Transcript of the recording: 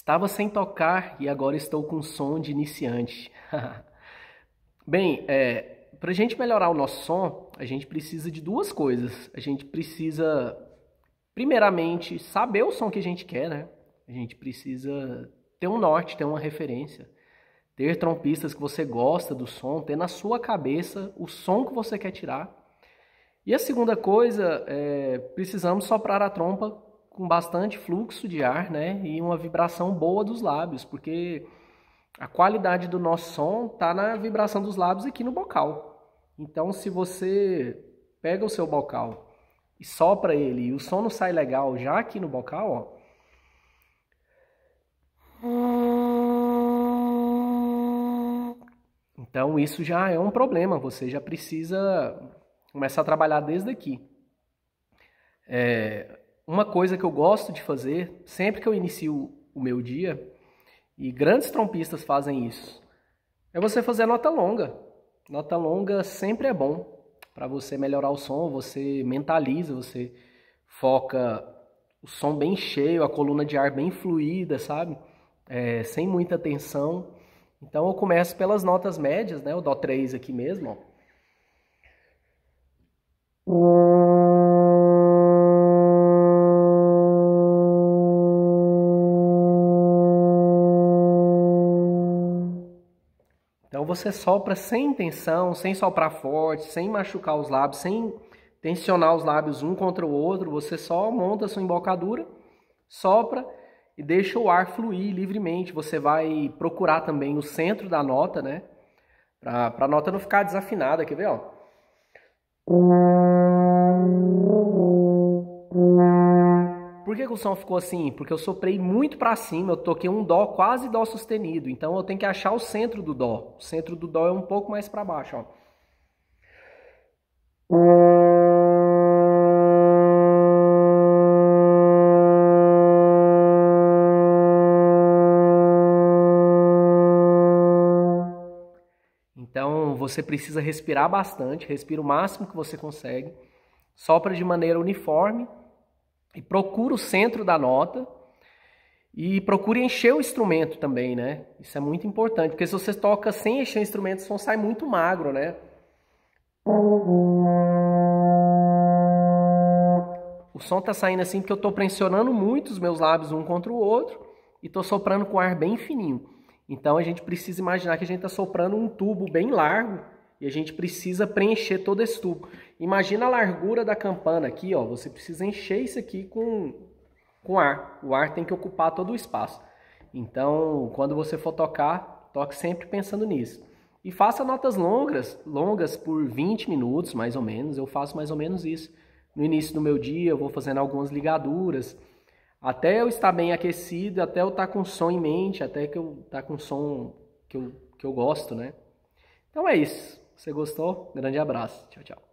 Estava sem tocar e agora estou com som de iniciante. Bem, é, para a gente melhorar o nosso som, a gente precisa de duas coisas. A gente precisa, primeiramente, saber o som que a gente quer, né? A gente precisa ter um norte, ter uma referência. Ter trompistas que você gosta do som, ter na sua cabeça o som que você quer tirar. E a segunda coisa, é, precisamos soprar a trompa com bastante fluxo de ar, né? E uma vibração boa dos lábios, porque a qualidade do nosso som tá na vibração dos lábios aqui no bocal. Então, se você pega o seu bocal e sopra ele e o som não sai legal já aqui no bocal, ó. Então, isso já é um problema. Você já precisa começar a trabalhar desde aqui. É, uma coisa que eu gosto de fazer, sempre que eu inicio o meu dia, e grandes trompistas fazem isso, é você fazer nota longa. Nota longa sempre é bom para você melhorar o som, você mentaliza, você foca o som bem cheio, a coluna de ar bem fluida, sabe? É, sem muita tensão. Então eu começo pelas notas médias, né? O Dó 3 aqui mesmo, ó. você sopra sem tensão, sem soprar forte, sem machucar os lábios, sem tensionar os lábios um contra o outro, você só monta a sua embocadura, sopra e deixa o ar fluir livremente. Você vai procurar também o centro da nota, né? Para a nota não ficar desafinada, quer ver, ó? que o som ficou assim? Porque eu soprei muito para cima, eu toquei um dó, quase dó sustenido. Então eu tenho que achar o centro do dó. O centro do dó é um pouco mais para baixo, ó. Então você precisa respirar bastante, respira o máximo que você consegue, sopra de maneira uniforme e procura o centro da nota e procure encher o instrumento também, né? Isso é muito importante, porque se você toca sem encher o instrumento, o som sai muito magro, né? O som tá saindo assim porque eu tô pressionando muito os meus lábios um contra o outro e tô soprando com ar bem fininho. Então a gente precisa imaginar que a gente tá soprando um tubo bem largo e a gente precisa preencher todo esse tubo. Imagina a largura da campana aqui, ó. Você precisa encher isso aqui com, com ar. O ar tem que ocupar todo o espaço. Então, quando você for tocar, toque sempre pensando nisso. E faça notas longas, longas por 20 minutos, mais ou menos. Eu faço mais ou menos isso. No início do meu dia, eu vou fazendo algumas ligaduras. Até eu estar bem aquecido, até eu estar tá com som em mente, até que eu estar tá com som que eu, que eu gosto, né? Então é isso você gostou, grande abraço. Tchau, tchau.